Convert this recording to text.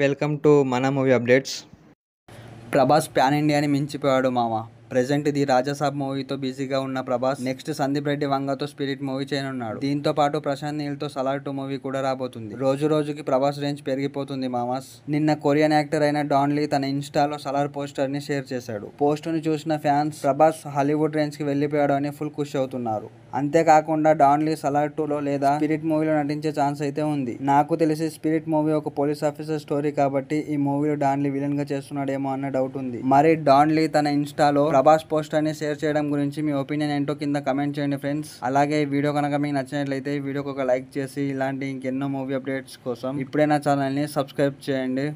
welcome to మన movie updates Prabhas pan ఇండియాని మించిపోయాడు మామ ప్రెసెంట్ ఇది రాజసాబ్ మూవీతో బిజీగా ఉన్న ప్రభాస్ నెక్స్ట్ సందీప్ రెడ్డి వంగతో స్పిరిట్ మూవీ చేయనున్నాడు దీంతో పాటు ప్రశాంత్ నీల్ తో సలార్ టూ మూవీ కూడా రాబోతుంది రోజు రోజుకి ప్రభాస్ రేంజ్ పెరిగిపోతుంది మామాస్ నిన్న కొరియన్ యాక్టర్ అయిన డాన్లీ తన ఇన్స్టాలో సలార్ పోస్టర్ ని షేర్ చేశాడు పోస్ట్ ని చూసిన ఫ్యాన్స్ ప్రభాస్ హాలీవుడ్ రేంజ్ కి వెళ్ళిపోయాడు అని ఫుల్ ఖుషి అవుతున్నారు అంతేకాకుండా డాన్లీ సలార్ టూలో లేదా స్పిరిట్ మూవీలో నటించే ఛాన్స్ అయితే ఉంది నాకు తెలిసి స్పిరిట్ మూవీ ఒక పోలీస్ ఆఫీసర్ స్టోరీ కాబట్టి ఈ మూవీలో డాన్లీ విలన్ గా చేస్తున్నాడేమో అన్న డౌట్ ఉంది మరి డాన్లీ తన ఇన్స్టాలో ప్రభాస్ పోస్ట్ అని షేర్ చేయడం గురించి మీ ఒపీనియన్ ఏంటో కింద కమెంట్ చేయండి ఫ్రెండ్స్ అలాగే ఈ వీడియో కనుక మీకు నచ్చినట్లయితే ఈ వీడియోకి ఒక లైక్ చేసి ఇలాంటి ఇంకెన్నో మూవీ అప్డేట్స్ కోసం ఇప్పుడైనా ఛానల్ని సబ్స్క్రైబ్ చేయండి